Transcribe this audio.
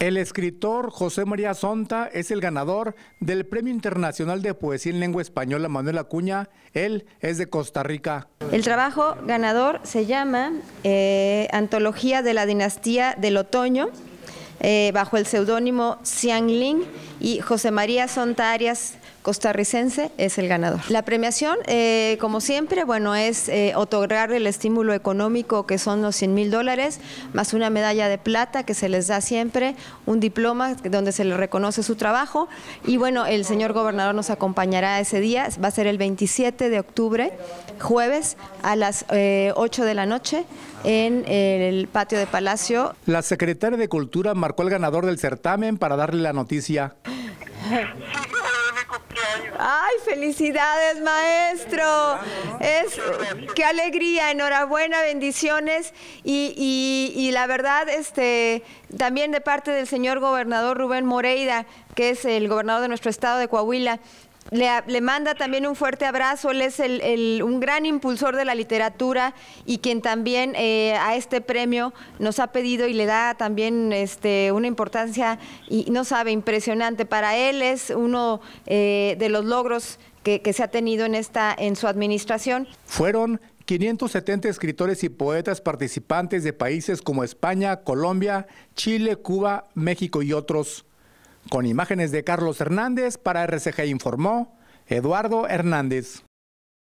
El escritor José María Sonta es el ganador del Premio Internacional de Poesía en Lengua Española Manuel Acuña. Él es de Costa Rica. El trabajo ganador se llama eh, Antología de la Dinastía del Otoño, eh, bajo el seudónimo Xiang Ling y José María Sonta Arias costarricense es el ganador. La premiación, eh, como siempre, bueno, es eh, otorgar el estímulo económico que son los 100 mil dólares, más una medalla de plata que se les da siempre, un diploma donde se les reconoce su trabajo y bueno, el señor gobernador nos acompañará ese día, va a ser el 27 de octubre, jueves, a las 8 eh, de la noche en el patio de Palacio. La secretaria de Cultura marcó el ganador del certamen para darle la noticia. Felicidades, maestro. Es, qué alegría, enhorabuena, bendiciones. Y, la verdad, este, también de parte del señor gobernador Rubén Moreira, que es el gobernador de nuestro estado de Coahuila, le, manda también un fuerte abrazo, él es un gran impulsor de la literatura y quien también eh, a este premio nos ha pedido y le da también este, una importancia, y no sabe, impresionante. Para él es uno eh, de los logros que, que, se ha tenido en, esta, en su administración. Fueron 570 escritores y poetas participantes de países como España, Colombia, Chile, Cuba, México y otros. Con imágenes de Carlos Hernández para RCG informó Eduardo Hernández.